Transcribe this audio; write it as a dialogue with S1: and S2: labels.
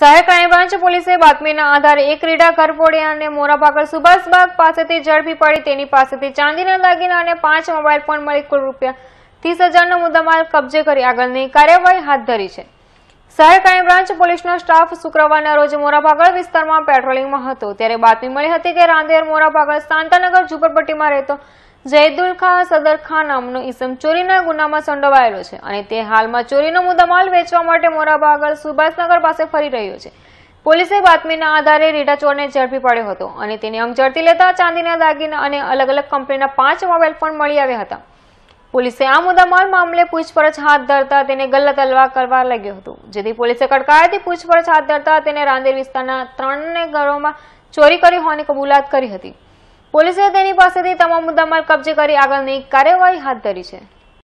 S1: શહેર ક્રાઇમબ્રાન્ચ પોલીસે બાતમીના આધારે એક રીડા કરપોડે અને મોરાભાગળ સુભાષબાગ પાસેથી ઝડપી પડી તેની પાસેથી ચાંદીના દાગીના અને પાંચ મોબાઈલ ફોન મળી કુલ રૂપિયા ત્રીસ હજારનો મુદ્દામાલ કબજે કરી આગળની કાર્યવાહી હાથ ધરી છે શહેર ક્રાઇમબ્રાન્ચ પોલીસનો સ્ટાફ શુક્રવારના રોજ મોરાભાગળ વિસ્તારમાં પેટ્રોલિંગમાં હતો ત્યારે બાતમી મળી હતી કે રાંદેર મોરાભાગળ શાંતાનગર ઝુંપડપટ્ટીમાં રહેતો જૈદુલ ખા સદર ખાન નામનો ઇસમ ચોરીના ગુનામાં સંડોવાયેલો છે અને તે હાલમાં ચોરીનો મુદ્દામાલ વેચવા માટે મોરાબા આગળ સુભાષનગર પાસે ફરી રહ્યો છે પોલીસે બાતમીના આધારે રીટા ચોરને ઝડપી પડ્યો હતો અને તેને ઝડપી લેતા ચાંદીના દાગીના અને અલગ અલગ કંપનીના પાંચ મોબાઈલ ફોન મળી આવ્યા હતા પોલીસે આ મુદ્દામાલ મામલે પૂછપરછ હાથ ધરતા તેને ગલ્લા અલવા કરવા લાગ્યો હતો જેથી પોલીસે કડકાયાથી પૂછપરછ હાથ ધરતા તેને રાંદેર વિસ્તારના ત્રણને ઘરોમાં ચોરી કરી હોવાની કબૂલાત કરી હતી પોલીસે તેની પાસેથી તમામ મુદ્દામાલ કબજે કરી આગળની કાર્યવાહી હાથ ધરી છે